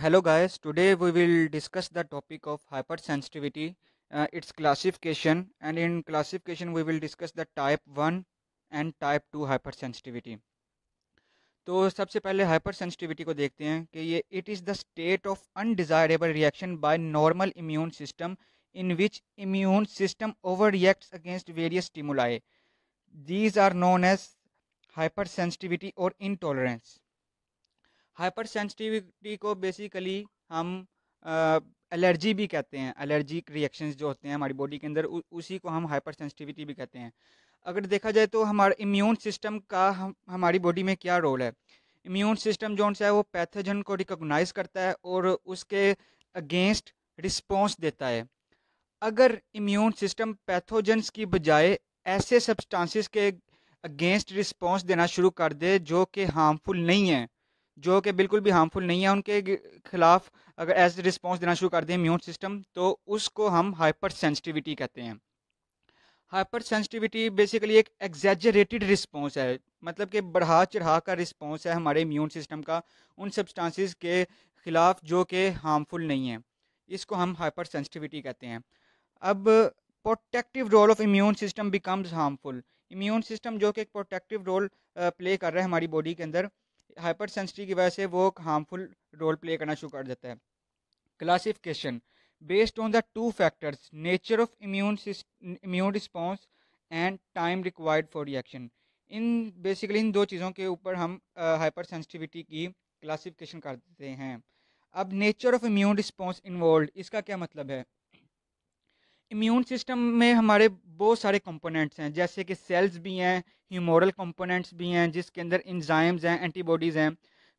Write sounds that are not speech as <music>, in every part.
Hello guys today we will discuss the topic of hyper hypersensitivity its classification and in classification we will discuss the type one and type two hyper hypersensitivity तो सबसे पहले hyper sensitivity को देखते हैं कि ये it is the state of undesirable reaction by normal immune system in which immune system over react against various stimuli these are known as hypersensitivity और intolerance hyper sensitivity को basically हम allergy भी कहते हैं allergic reactions जो होते हैं हमारी बॉडी के अंदर उसी को हम हाइपर सेंसिटिविटी भी कहते हैं अगर देखा जाए तो हमारा इम्यून सिस्टम का हम हमारी बॉडी में क्या रोल है इम्यून सिस्टम जो है वो पैथोजन को रिकोगनाइज करता है और उसके अगेंस्ट रिस्पॉन्स देता है अगर इम्यून सिस्टम पैथोजेंस की बजाय ऐसे सब्सटेंसेस के अगेंस्ट रिस्पॉन्स देना शुरू कर दे जो कि हार्मफुल नहीं है जो कि बिल्कुल भी हार्मफुल नहीं है उनके खिलाफ अगर एज रिस्पॉन्स देना शुरू कर दें इम्यून सिस्टम तो उसको हम हाइपर सेंसिटिविटी कहते हैं हाइपर सेंसिटिविटी बेसिकली एक एग्जैजरेटेड रिस्पॉन्स है मतलब कि बढ़ा चढ़ा का रिस्पॉन्स है हमारे इम्यून सिस्टम का उन सब्सटांसिस के ख़िलाफ़ जो कि हार्मफुल नहीं है इसको हम हाइपर सेंसिटिविटी कहते हैं अब protective role of immune system becomes harmful immune system जो कि एक प्रोटेक्टिव रोल प्ले कर रहा है हमारी बॉडी के अंदर हाइपर सेंसिटिव की वजह से वो हार्मफुल रोल प्ले करना शुरू कर देता है classification based on the two factors nature of immune immune response and time required for reaction इन बेसिकली इन दो चीज़ों के ऊपर हम हाइपर uh, सेंसिटिविटी की क्लासिफिकेशन कर देते हैं अब nature of immune response involve इसका क्या मतलब है इम्यून सिस्टम में हमारे बहुत सारे कंपोनेंट्स हैं जैसे कि सेल्स भी हैं ह्यूमोरल कंपोनेंट्स भी हैं जिसके अंदर इंजाइम्स हैं एंटीबॉडीज़ हैं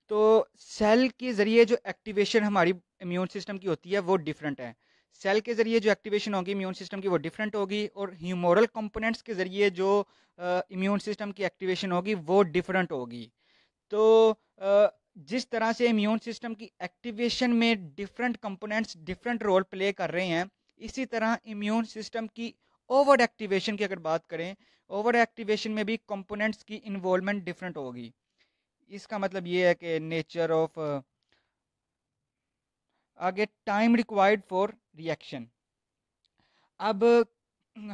तो सेल के ज़रिए जो एक्टिवेशन हमारी इम्यून सिस्टम की होती है वो डिफरेंट है सेल के ज़रिए जो एक्टिवेशन होगी इम्यून सिस्टम की वो डिफरेंट होगी और ह्यूमोरल कंपोनेंट्स के ज़रिए जो इम्यून सिस्टम की एक्टिवेशन होगी वो डिफरेंट होगी तो आ, जिस तरह से इम्यून सिस्टम की एक्टिवेशन में different components different role play कर रहे हैं इसी तरह इम्यून सिस्टम की ओवर एक्टिवेशन की अगर बात करें ओवर एक्टिवेशन में भी कंपोनेंट्स की इन्वॉलमेंट डिफरेंट होगी इसका मतलब ये है कि नेचर ऑफ uh, आगे टाइम रिक्वायर्ड फॉर रिएक्शन अब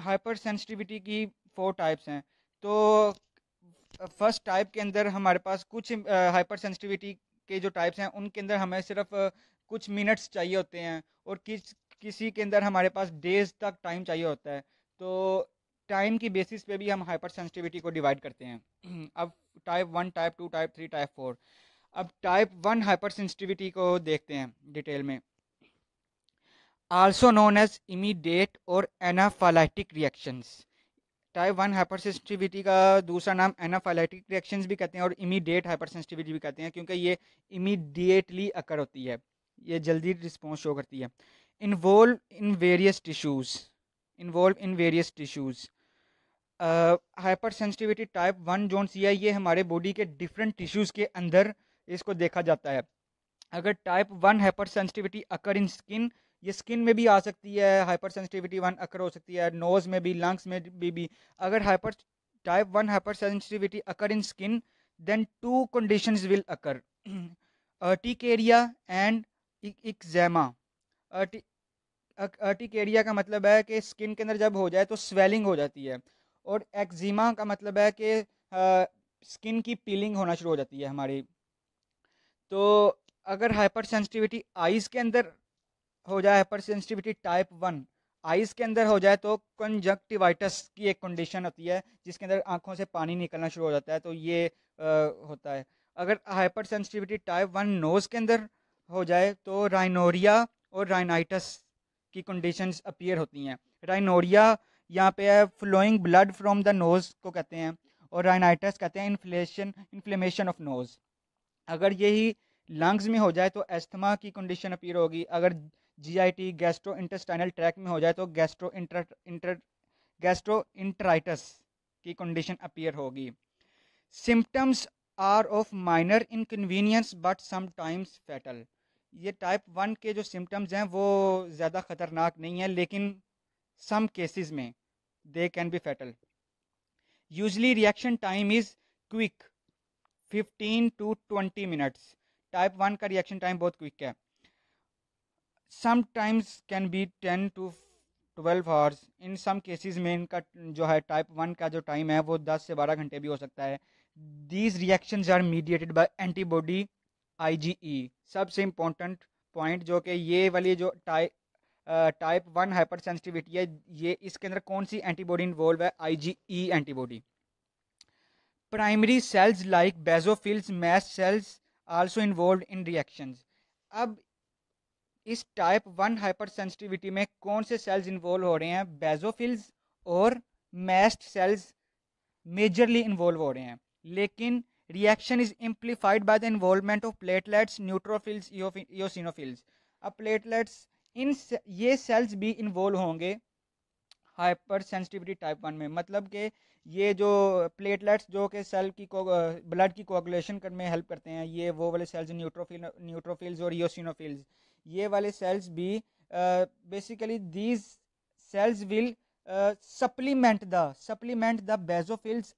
हाइपर सेंसिटिविटी की फोर टाइप्स हैं तो फर्स्ट uh, टाइप के अंदर हमारे पास कुछ हाइपर uh, सेंसिटिविटी के जो टाइप्स हैं उनके अंदर हमें सिर्फ कुछ मिनट्स चाहिए होते हैं और किस किसी के अंदर हमारे पास डेज तक टाइम चाहिए होता है तो टाइम की बेसिस पे भी हम हाइपर सेंसिटिविटी को डिवाइड करते हैं <clears throat> अब type one type two type three type four अब टाइप वन हाइपर सेंसिटिविटी को देखते हैं डिटेल में आल्सो नोन एज इमीडिएट और anaphylactic reactions type one hyper sensitivity का दूसरा नाम एनाफालाइटिक रिएक्शंस भी कहते हैं और इमीडिएट हाइपर सेंसिटिविटी भी कहते हैं क्योंकि ये इमीडिएटली अकर होती है ये जल्दी रिस्पॉन्स शो करती है involve in various tissues involve in various tissues hyper sensitivity type one जोन सी आई ये हमारे बॉडी के डिफरेंट टिश्यूज़ के अंदर इसको देखा जाता है अगर type one hyper sensitivity occur in skin ये स्किन में भी आ सकती है हाइपर सेंसिटिविटी वन अकर हो सकती है नोज़ में भी लंग्स में भी, भी अगर hyper type one hyper sensitivity occur in skin then two condition will occur uh, tic and and urti urticaria का मतलब है कि स्किन के अंदर जब हो जाए तो स्वेलिंग हो जाती है और एक्जिमा का मतलब है कि स्किन की पीलिंग होना शुरू हो जाती है हमारी तो अगर हाइपर सेंसिटिविटी आइज़ के अंदर हो जाए hyper sensitivity type one eyes के अंदर हो जाए तो कंजक्टिवाइटस की एक कंडीशन होती है जिसके अंदर आँखों से पानी निकलना शुरू हो जाता है तो ये आ, होता है अगर hyper sensitivity type one nose के अंदर हो जाए तो राइनोरिया और राइनाइटस की कंडीशंस अपीयर होती हैं राइनोरिया यहाँ पे है flowing blood from the nose को कहते हैं और राइनाइटस कहते हैं इन्फ्लेशन इन्फ्लेमेशन ऑफ नोज़ अगर यही लंग्स में हो जाए तो एस्थमा की कंडीशन अपीयर होगी अगर जीआईटी गैस्ट्रो इंटेस्टाइनल ट्रैक में हो जाए तो gastro inter inter gastroenteritis की कंडीशन अपीयर होगी symptoms are of minor inconvenience but sometimes fatal ये टाइप वन के जो सिम्टम्स हैं वो ज़्यादा ख़तरनाक नहीं है लेकिन सम केसेस में they can be fatal usually reaction time is quick 15 to 20 minutes type one का रिएक्शन टाइम बहुत क्विक है times can be 10 to 12 hours in some cases में इनका जो है टाइप वन का जो टाइम है वो 10 से 12 घंटे भी हो सकता है these reactions are mediated by antibody I e, सबसे इम्पोर्टेंट पॉइंट जो कि ये वाली जो type type one hyper sensitivity है ये इसके अंदर कौन सी एंटीबॉडी इन्वॉल्व है IgE antibody primary cells like basophils mast cells also involve in reactions अब इस टाइप वन हाइपर सेंसिटिविटी में कौन से सेल्स इन्वॉल्व हो रहे हैं बेजोफिल्स और मैस्ट सेल्स मेजरली इन्वॉल्व हो रहे हैं लेकिन reaction is amplified by the involvement of platelets neutrophils eosinophils अब प्लेटलेट्स इन ये सेल्स भी इन्वॉल्व होंगे हाइपर सेंसिटिविटी टाइप वन में मतलब कि ये जो प्लेटलेट्स जो कि सेल की ब्लड की कोगुलेशन में हेल्प करते हैं ये वो वाले सेल्स न्यूट्रोफिल न्यूट्रोफिल्स और योसिनोफिल्स ये वाले सेल्स भी basically these cells will supplement the supplement the basophils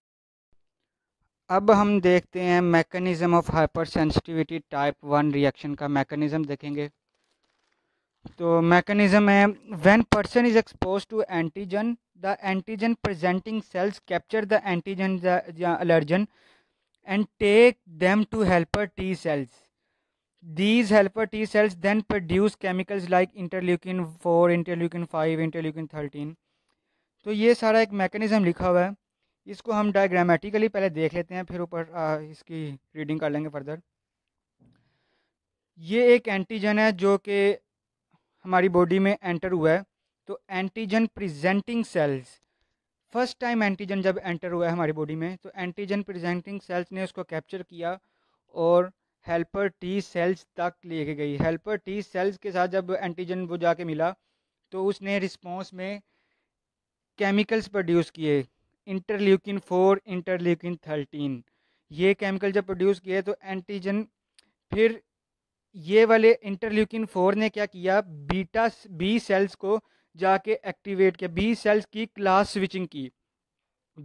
अब हम देखते हैं mechanism of hyper sensitivity type one reaction का मैकेनिज़्म देखेंगे तो मैकेनिज़्म है when person is exposed to antigen the antigen presenting cells capture the antigen allergen and take them to helper T cells these helper T cells then produce chemicals like interleukin four interleukin five interleukin thirteen तो ये सारा एक mechanism लिखा हुआ है इसको हम diagrammatically पहले देख लेते हैं फिर ऊपर इसकी रीडिंग कर लेंगे फर्दर ये एक एंटीजन है जो कि हमारी बॉडी में एंटर हुआ है तो antigen presenting cells first time antigen जब एंटर हुआ है हमारी बॉडी में तो एंटीजन प्रेजेंटिंग सेल्स ने उसको कैप्चर किया और हेल्पर टी सेल्स तक लेके गई हेल्पर टी सेल्स के साथ जब एंटीजन वो जाके मिला तो उसने रिस्पॉन्स में केमिकल्स प्रोड्यूस किए इंटरल्यूकिन फोर इंटरल्यूकिन थर्टीन ये केमिकल जब प्रोड्यूस किए तो एंटीजन फिर ये वाले इंटरल्यूकिन फोर ने क्या किया बीटा बी सेल्स को जाके एक्टिवेट किया बी सेल्स की क्लास स्विचिंग की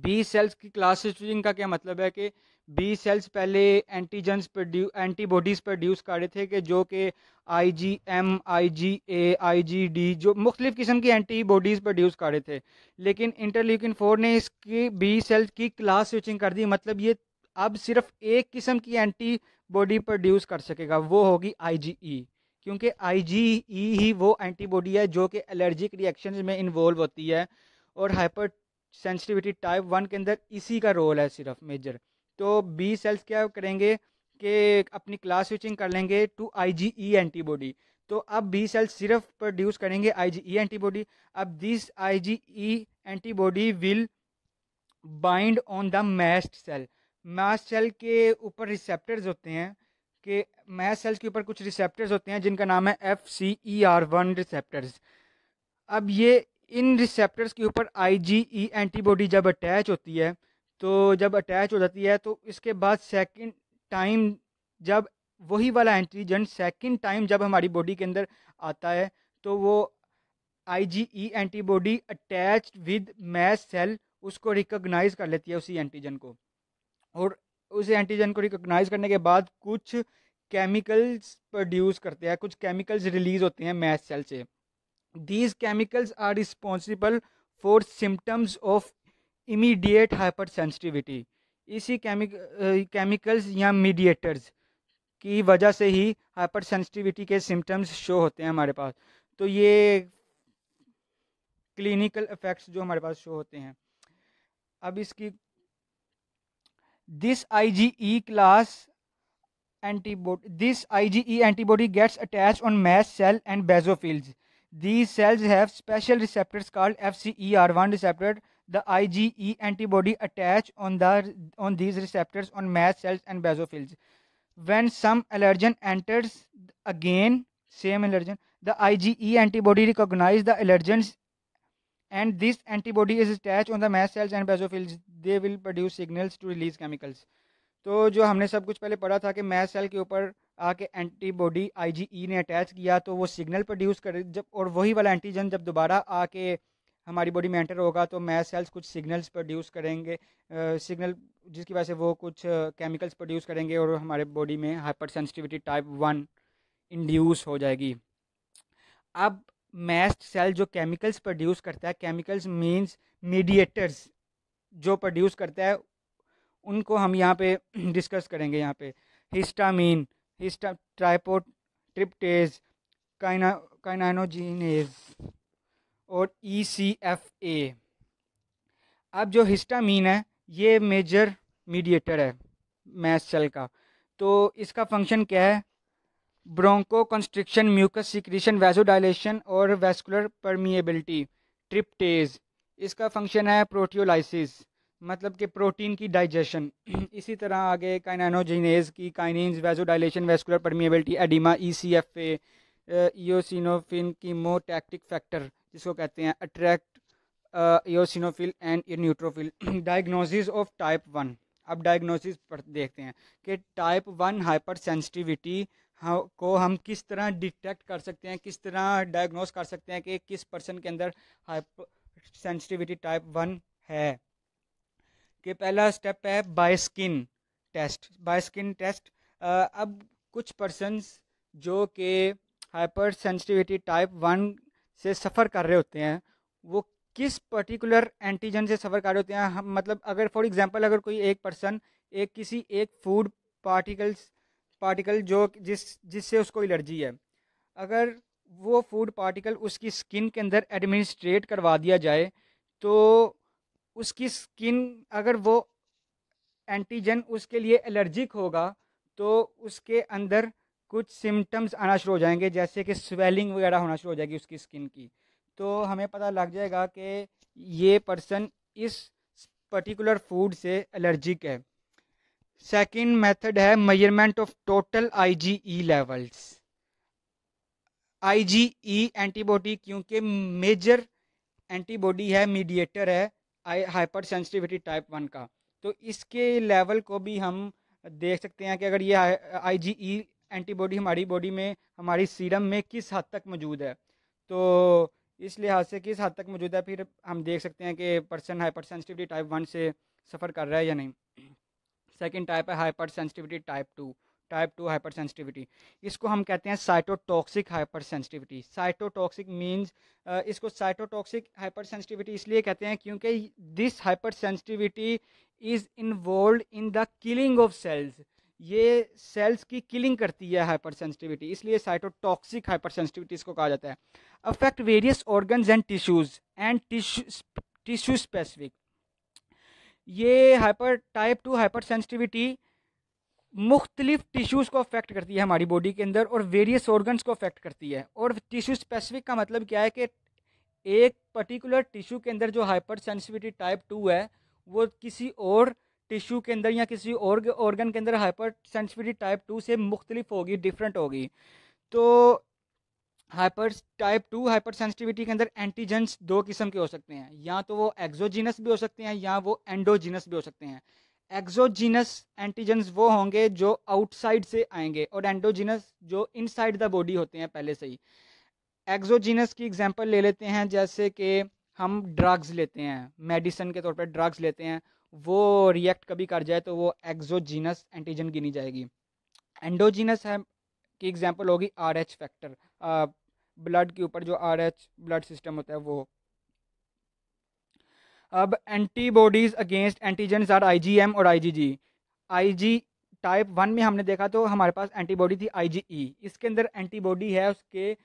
बी सेल्स की क्लास स्विचिंग का क्या मतलब है कि बी सेल्स पहले एंटीजन्स प्रोड्यू एंटीबॉडीज़ प्रोड्यूस कर रहे थे कि जो कि आई जी एम आई जी ए आई जी डी जो मुख्तलिफ़ किस्म की एंटीबॉडीज़ प्रोड्यूस कर रहे थे लेकिन इंटरल्यूकिन फोर ने इसकी बी सेल्स की क्लास स्विचिंग कर दी मतलब ये अब सिर्फ एक किस्म की एंटीबॉडी प्रोड्यूस कर सकेगा वो होगी आई जी ई क्योंकि आई जी ई ही वो एंटीबॉडी है जो कि एलर्जिक रिएक्शन में इन्वॉल्व होती है और हाइपर सेंसिटिविटी टाइप वन के अंदर इसी का रोल है सिर्फ मेजर तो बी सेल्स क्या करेंगे कि अपनी क्लास स्विचिंग कर लेंगे टू आईजीई एंटीबॉडी तो अब बी सेल्स सिर्फ प्रोड्यूस करेंगे आईजीई एंटीबॉडी e अब this IgE antibody will bind on the mast cell mast cell के ऊपर रिसेप्टर्स होते हैं कि मैस सेल्स के ऊपर कुछ रिसेप्टर्स होते हैं जिनका नाम है F C E R one receptors अब ये इन रिसेप्टर्स के ऊपर आई जी ई एंटीबॉडी जब अटैच होती है तो जब अटैच हो जाती है तो इसके बाद सेकंड टाइम जब वही वाला एंटीजन सेकंड टाइम जब हमारी बॉडी के अंदर आता है तो वो IgE antibody attach with mast cell उसको रिकॉग्नाइज कर लेती है उसी एंटीजन को और उस एंटीजन को रिकॉग्नाइज करने के बाद कुछ केमिकल्स प्रोड्यूस करते हैं कुछ केमिकल्स रिलीज होते हैं मैस सेल से these chemicals are responsible for symptoms of immediate hyper sensitivity इसी केमिक केमिकल्स या मीडिएटर्स की वजह से ही हाइपर सेंसिटिविटी के सिम्टम्स शो होते हैं हमारे पास तो ये क्लिनिकल इफेक्ट्स जो हमारे पास शो होते हैं अब इसकी this I G E class antibody this I G E antibody gets attach on mast cell and basophil these cells have special receptors called F C E R one receptor the IgE antibody attach on the on these receptors on mast cells and basophils. When some allergen enters again, same allergen, the IgE antibody recognize the allergens and this antibody is attached on the mast cells and basophils. They will produce signals to release chemicals. तो जो हमने सब कुछ पहले पढ़ा था कि mess cell के ऊपर आके एंटीबॉडी आईजीई ने अटैच किया तो वो सिग्नल प्रोड्यूस कर जब और वही वाला एंटीजन जब दोबारा आके हमारी बॉडी में एंटर होगा तो मैथ सेल्स कुछ सिग्नल्स प्रोड्यूस करेंगे सिग्नल जिसकी वजह से वो कुछ केमिकल्स प्रोड्यूस करेंगे और हमारे बॉडी में hyper sensitivity type one induce हो जाएगी अब मैस्ट सेल जो केमिकल्स प्रोड्यूस करता है केमिकल्स मींस मीडिएटर्स जो प्रोड्यूस करता है उनको हम यहाँ पे डिस्कस <clears throat> करेंगे यहाँ पे हिस्टामीन हिस्टा ट्राइपो ट्रिप्टेज काइना काइनाइनोजीनेज और ई सी एफ ए अब जो हिस्टामीन है ये मेजर मीडिएटर है मैस सेल का तो इसका फंक्शन क्या है bronchoconstriction mucus secretion vasodilation और वेस्कुलर परमिएबिलिटी ट्रिप्टेज इसका फंक्शन है प्रोटियोलाइसिस मतलब कि प्रोटीन की डाइजेशन <clears throat> इसी तरह आगे काइनानोजिनेज की kinins vasodilation vascular permeability oedema E C F A की कीमोटैक्टिक फैक्टर जिसको कहते हैं attract eosinophil and neutrophil diagnosis of type one अब डायग्नोसिस देखते हैं कि टाइप वन हाइपर सेंसिटिविटी को हम किस तरह डिटेक्ट कर सकते हैं किस तरह डायग्नोस कर सकते हैं कि किस पर्सन के अंदर हाइपर सेंसिटिविटी टाइप वन है कि पहला स्टेप है by skin test by skin test अब कुछ पर्सनस जो कि हाइपर सेंसिटिविटी टाइप वन से सफ़र कर रहे होते हैं वो किस पर्टिकुलर एंटीजन से सफ़र कर रहे होते हैं हम मतलब अगर फॉर एग्जांपल अगर कोई एक पर्सन एक किसी एक फूड पार्टिकल्स पार्टिकल जो जिस जिससे उसको एलर्जी है अगर वो फूड पार्टिकल उसकी स्किन के अंदर एडमिनिस्ट्रेट करवा दिया जाए तो उसकी स्किन अगर वो एंटीजन उसके लिए एलर्जिक होगा तो उसके अंदर कुछ सिम्टम्स आना शुरू हो जाएंगे जैसे कि स्वेलिंग वगैरह होना शुरू हो जाएगी उसकी स्किन की तो हमें पता लग जाएगा कि ये पर्सन इस पर्टिकुलर फूड से एलर्जिक है सेकंड मेथड है measurement of total IgE levels IgE antibody क्योंकि मेजर एंटीबॉडी है मीडिएटर है I hyper sensitivity type one का तो इसके लेवल को भी हम देख सकते हैं कि अगर ये आईजीई एंटीबॉडी हमारी बॉडी में हमारी सीरम में किस हद तक मौजूद है तो इस लिहाज से किस हद तक मौजूद है फिर हम देख सकते हैं कि person hyper sensitivity type one से सफ़र कर रहा है या नहीं सेकेंड टाइप है hyper sensitivity type two type two hyper sensitivity इसको हम कहते हैं cytotoxic hyper sensitivity cytotoxic means इसको साइटोटॉक्सिक हाइपर सेंसिटिविटी इसलिए कहते हैं क्योंकि this hyper sensitivity is involve in the killing of cells ये सेल्स की किलिंग करती है हाइपर सेंसिटिविटी इसलिए साइटोटॉक्सिक हाइपर सेंसिटिविटी इसको कहा जाता है affect various organs and tissues and tissue specific ये hyper type two hyper sensitivity मुख्तलिफ टिश्यूज़ को अफेक्ट करती है हमारी बॉडी के अंदर और वेरियस ऑर्गन्स को अफेक्ट करती है और टिश्यू स्पेसिफिक का मतलब क्या है कि एक पर्टिकुलर टिश्यू के अंदर जो हाइपर सेंसिटिविटी टाइप टू है वो किसी और टिश्यू के अंदर या किसी और ऑर्गन के अंदर हाइपर सेंसिटिविटी टाइप टू से मुख्तलिफ होगी डिफरेंट होगी तो hyper type two hyper sensitivity के अंदर एंटीजेंस दो किस्म के हो सकते हैं या तो वो एक्जोजिनस भी हो सकते हैं या वो एंडोजिनस भी हो सकते हैं एक्जोजिनस एंटीजेंस वो होंगे जो आउटसाइड से आएंगे और एंडोजिनस जो इनसाइड द बॉडी होते हैं पहले से ही एक्जोजिनस की एग्जांपल ले लेते हैं जैसे कि हम ड्रग्स लेते हैं मेडिसिन के तौर पर ड्रग्स लेते हैं वो रिएक्ट कभी कर जाए तो वो एक्जोजीनस एंटीजन गिनी जाएगी एंडोजीनस है की एग्जाम्पल होगी आर एच फैक्टर ब्लड के ऊपर जो आर एच ब्लड सिस्टम होता है वो अब antibodies against antigen are I G M और I ji ji I ji type one में हमने देखा तो हमारे पास एंटीबॉडी थी आई जी ई इसके अंदर एंटीबॉडी है उसके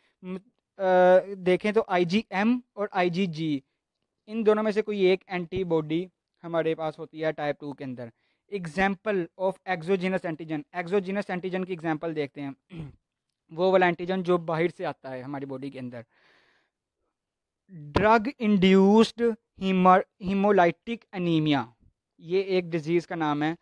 देखें तो आई जी एम और आई जी जी इन दोनों में से कोई एक एंटीबॉडी हमारे पास होती है टाइप टू के अंदर example of exogenous antigen exogenous antigen की एग्जाम्पल देखते हैं वो वाला एंटीजन जो बाहर से आता है हमारी बॉडी के अंदर ड्रग इंड्यूस्ड हीमोलाइटिक एनीमिया ये एक डिजीज़ का नाम है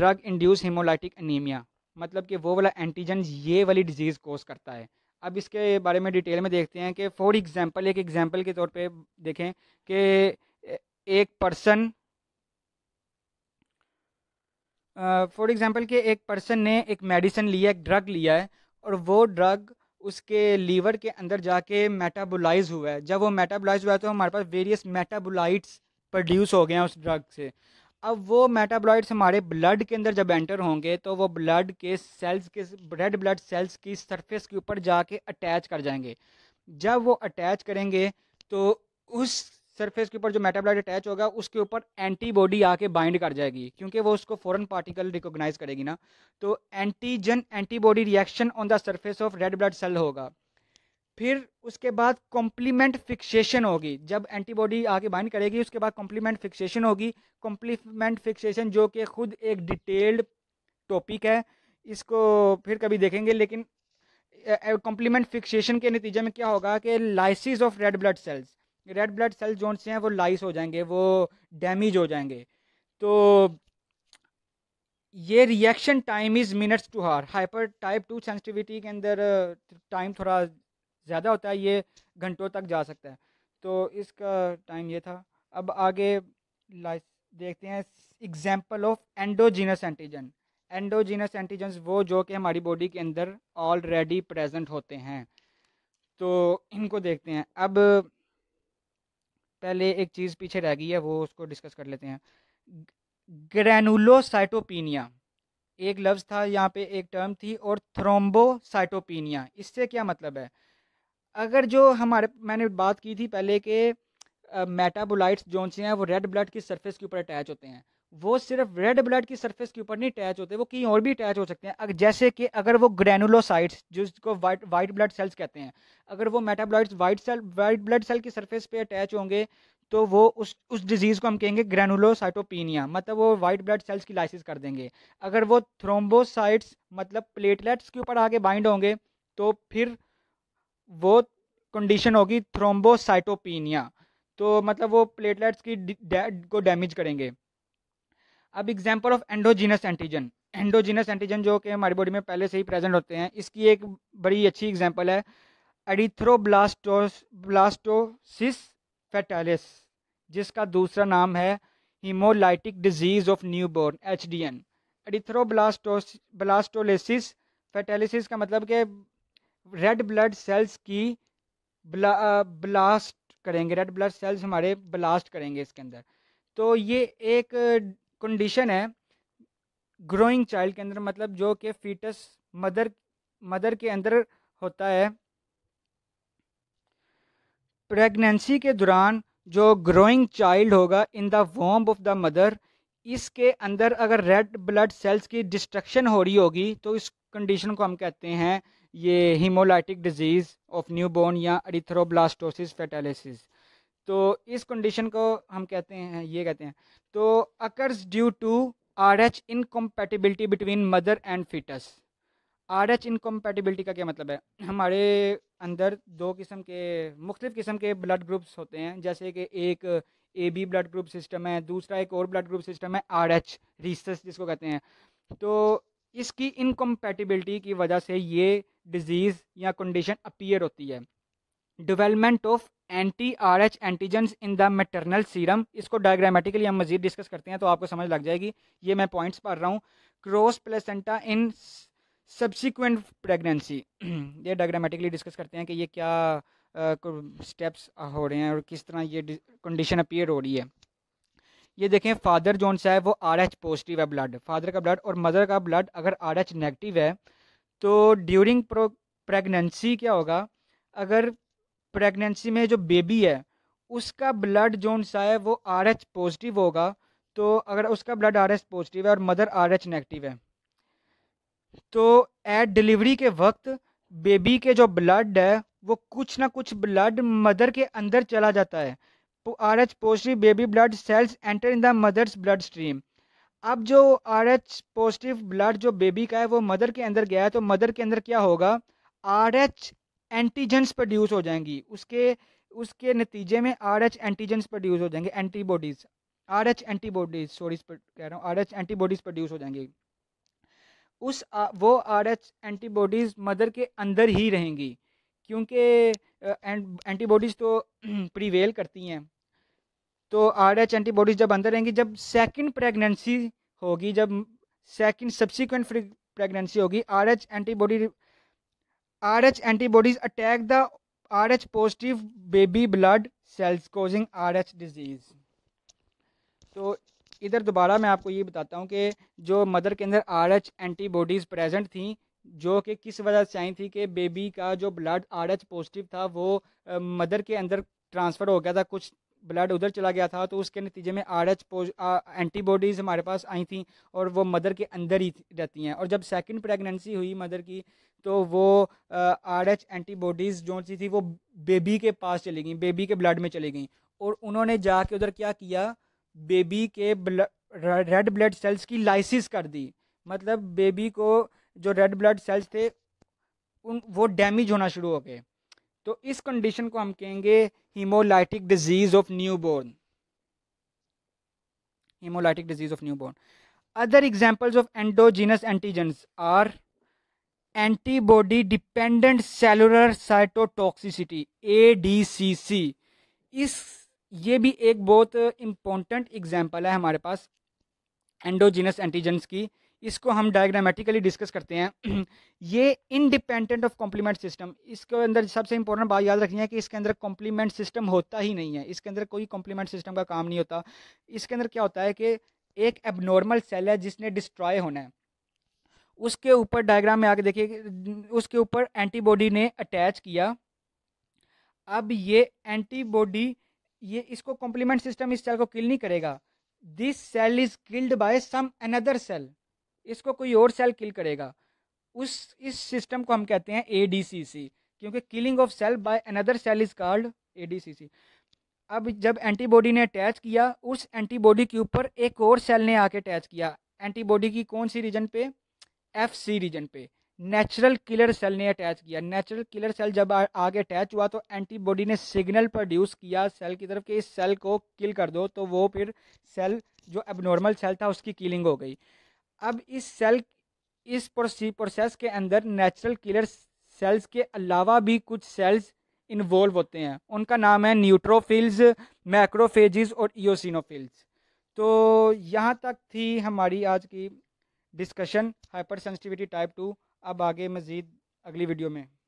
ड्रग इंड्यूस हीमोलाइटिक एनीमिया मतलब कि वो वाला एंटीजन ये वाली डिजीज़ कोस करता है अब इसके बारे में डिटेल में देखते हैं कि फॉर एग्ज़ाम्पल एक एग्ज़ाम्पल के तौर पे देखें कि एक पर्सन फॉर एग्ज़ाम्पल कि एक पर्सन ने एक मेडिसिन लिया एक ड्रग लिया है और वो ड्रग उसके लीवर के अंदर जाके मेटाबोलाइज हुआ है जब वो मेटाबोलाइज हुआ है तो हमारे पास वेरियस मेटाबोलाइट्स प्रोड्यूस हो गए हैं उस ड्रग से अब वो मेटाबोलाइट्स हमारे ब्लड के अंदर जब एंटर होंगे तो वो ब्लड के सेल्स के रेड ब्लड सेल्स की सरफेस के ऊपर जाके अटैच कर जाएंगे जब वो अटैच करेंगे तो उस सरफेस के ऊपर जो मेटाबोलाइट अटैच होगा उसके ऊपर एंटीबॉडी आके बाइंड कर जाएगी क्योंकि वो उसको फॉरन पार्टिकल रिकॉग्नाइज करेगी ना तो antigen antibody reaction on the surface of red blood cell होगा फिर उसके बाद कॉम्प्लीमेंट फिक्सेशन होगी जब एंटीबॉडी आके बाइंड करेगी उसके बाद कॉम्प्लीमेंट फिक्सेशन होगी कॉम्प्लीमेंट फिक्सेशन जो कि खुद एक डिटेल्ड टॉपिक है इसको फिर कभी देखेंगे लेकिन कॉम्प्लीमेंट फिक्सेशन के नतीजे में क्या होगा कि lysis of red blood cells red blood cell जोन से हैं वो लाइस हो जाएंगे वो डैमेज हो जाएंगे तो ये reaction time is minutes to hour hyper type two sensitivity के अंदर टाइम uh, थोड़ा ज़्यादा होता है ये घंटों तक जा सकता है तो इसका टाइम ये था अब आगे देखते हैं example of endogenous antigen endogenous antigen वो जो कि हमारी बॉडी के अंदर ऑलरेडी प्रेजेंट होते हैं तो इनको देखते हैं अब पहले एक चीज़ पीछे रह गई है वो उसको डिस्कस कर लेते हैं ग्रैनुलोसाइटोपिनिया एक लफ्ज़ था यहाँ पे एक टर्म थी और थ्रोम्बोसाइटोपिनिया इससे क्या मतलब है अगर जो हमारे मैंने बात की थी पहले के मेटाबोलाइट्स जो से हैं वो रेड ब्लड की सरफेस के ऊपर अटैच होते हैं वो सिर्फ रेड ब्लड की सरफेस के ऊपर नहीं अटैच होते वो कहीं और भी अटैच हो सकते हैं अगर जैसे कि अगर वो ग्रैनुलोसाइट्स जिसको वाइट वाइट ब्लड सेल्स कहते हैं अगर वो metabolites white cell white blood cell की सरफेस पे अटैच होंगे तो वो उस उस डिज़ीज़ को हम कहेंगे ग्रैनुलोसाइटोपीनिया मतलब वो वाइट ब्लड सेल्स की लाइसिस कर देंगे अगर वो थ्रोम्बोसाइट्स मतलब प्लेटलेट्स के ऊपर आके बाइंड होंगे तो फिर वो कंडीशन होगी थ्रोम्बोसाइटोपिनिया तो मतलब वो प्लेटलेट्स की को डैमेज करेंगे अब example of endogenous antigen endogenous antigen जो कि हमारी बॉडी में पहले से ही प्रेजेंट होते हैं इसकी एक बड़ी अच्छी एग्जाम्पल है एडिथ्रोब्लास्टोस ब्लास्टोसिस फैटालिस जिसका दूसरा नाम है haemolytic disease of new born H D N erythroblastosis blastolysis fetalis का मतलब कि रेड ब्लड सेल्स की ब्ला, ब्लास्ट करेंगे रेड ब्लड सेल्स हमारे ब्लास्ट करेंगे इसके अंदर तो ये एक कंडीशन है ग्रोइंग चाइल्ड के अंदर मतलब जो कि फीटस मदर मदर के अंदर होता है प्रेगनेंसी के दौरान जो ग्रोइंग चाइल्ड होगा in the womb of the mother इसके अंदर अगर रेड ब्लड सेल्स की डिस्ट्रक्शन हो रही होगी तो इस कंडीशन को हम कहते हैं ये हीमोलाइटिक डिजीज़ ऑफ न्यूबोर्न या अरिथ्रोब्लास्टोसिस फेटेलिसिस तो इस कंडीशन को हम कहते हैं ये कहते हैं तो occurs due to R H incompatibility between mother and foetus R H incompatibility का क्या मतलब है हमारे अंदर दो किस्म के मुख्तु किस्म के ब्लड ग्रुप्स होते हैं जैसे कि एक A B blood group system है दूसरा एक और ब्लड ग्रुप सिस्टम है आर एच रिसस जिसको कहते हैं तो इसकी इनकम्पेटिबिलिटी की वजह से ये डिज़ीज़ या कंडीशन अपीयर होती है development of anti R H antigens in the maternal serum इसको डायग्रामेटिकली हम मजीद डिस्कस करते हैं तो आपको समझ लग जाएगी ये मैं पॉइंट्स पढ़ रहा हूँ cross placenta in subsequent pregnancy ये डायग्रामेटिकली डिस्कस करते हैं कि ये क्या स्टेप्स uh, हो रहे हैं और किस तरह ये कंडीशन अपीयर हो रही है ये देखें फादर जोन सा है वो आर एच पॉजिटिव है ब्लड फादर का ब्लड और मदर का ब्लड अगर आर एच नेगेटिव है तो ड्यूरिंग प्रेगनेंसी क्या होगा अगर प्रेगनेंसी में जो बेबी है उसका ब्लड जोन सा है वो आर एच पॉजिटिव होगा तो अगर उसका ब्लड आर एच पॉजिटिव है और मदर आर एच नेगेटिव है तो एट डिलीवरी के वक्त बेबी के जो ब्लड है वो कुछ ना कुछ ब्लड मदर के अंदर चला जाता है R H positive baby blood cells enter in the mother's blood stream अब जो आर एच पॉजिटिव ब्लड जो बेबी का है वो मदर के अंदर गया है तो मदर के अंदर क्या होगा आर एच एंटीजेंस प्रोड्यूस हो जाएंगी उसके उसके नतीजे में आर एच एंटीजेंस प्रोड्यूस हो जाएंगे antibodies R H antibodies sorry कह रहा हूँ आर एच एंटीबॉडीज़ प्रोड्यूस हो जाएंगी उस आ, वो आर एच एंटीबॉडीज़ मदर के अंदर ही रहेंगी क्योंकि एंटीबॉडीज़ तो प्रिवेल <clears throat> करती हैं तो आर एच एंटीबॉडीज़ जब अंदर रहेंगी जब सेकंड प्रेगनेंसी होगी जब सेकंड सब्सिक्वेंट प्रेगनेंसी होगी R H antibody R H antibodies attack the R H positive baby blood cells causing R H disease तो इधर दोबारा मैं आपको ये बताता हूँ कि जो मदर के अंदर आर एच एंटीबॉडीज़ प्रेजेंट थी जो कि किस वजह से आई थी कि बेबी का जो ब्लड आर एच पॉजिटिव था वो मदर के अंदर ट्रांसफ़र हो गया था कुछ ब्लड उधर चला गया था तो उसके नतीजे में आर एच एंटीबॉडीज़ हमारे पास आई थी और वो मदर के अंदर ही रहती हैं और जब सेकंड प्रेगनेंसी हुई मदर की तो वो आर एच एंटीबॉडीज़ जो थी वो बेबी के पास चली गई बेबी के ब्लड में चली गई और उन्होंने जाके उधर क्या किया बेबी के रेड ब्लड सेल्स की लाइसिस कर दी मतलब बेबी को जो रेड ब्लड सेल्स थे उन वो डैमेज होना शुरू हो गए तो इस कंडीशन को हम कहेंगे haemolytic disease of new haemolytic disease of new newborn other examples of endogenous antigens are antibody dependent cellular cytotoxicity uh इस ये भी एक बहुत इम्पोर्टेंट एग्जाम्पल है हमारे पास एंडोजीनस एंटीजन्स की इसको हम डायग्रामेटिकली डिस्कस करते हैं <clears throat> ये इंडिपेंडेंट ऑफ कॉम्प्लीमेंट सिस्टम इसके अंदर सबसे इंपॉर्टेंट बात याद रखनी है कि इसके अंदर कॉम्प्लीमेंट सिस्टम होता ही नहीं है इसके अंदर कोई कॉम्प्लीमेंट सिस्टम का काम नहीं होता इसके अंदर क्या होता है कि एक एबनॉर्मल सेल है जिसने डिस्ट्रॉय होना है उसके ऊपर डायग्राम में आके देखिए उसके ऊपर एंटीबॉडी ने अटैच किया अब ये एंटीबॉडी ये इसको कॉम्प्लीमेंट सिस्टम इस सेल को किल नहीं करेगा this cell is killed by some another cell इसको कोई और सेल किल करेगा उस इस सिस्टम को हम कहते हैं ए क्योंकि killing of cell by another cell is called uh अब जब एंटीबॉडी ने अटैच किया उस एंटीबॉडी के ऊपर एक और सेल ने आके अटैच किया एंटीबॉडी की कौन सी रीजन पे एफ सी रीजन पे नेचुरल किलर सेल ने अटैच किया नेचुरल किलर सेल जब आगे अटैच हुआ तो एंटीबॉडी ने सिग्नल प्रोड्यूस किया सेल की तरफ कि इस सेल को किल कर दो तो वो फिर सेल जो एबनॉर्मल सेल था उसकी किलिंग हो गई अब इस सेल इस प्रोसेस के अंदर नेचुरल किलर सेल्स के अलावा भी कुछ सेल्स इन्वॉल्व होते हैं उनका नाम है न्यूट्रोफिल्स मैक्रोफेजिस और ईसिनोफिल्स तो यहाँ तक थी हमारी आज की discussion hyper sensitivity type two अब आगे मज़ीद अगली वीडियो में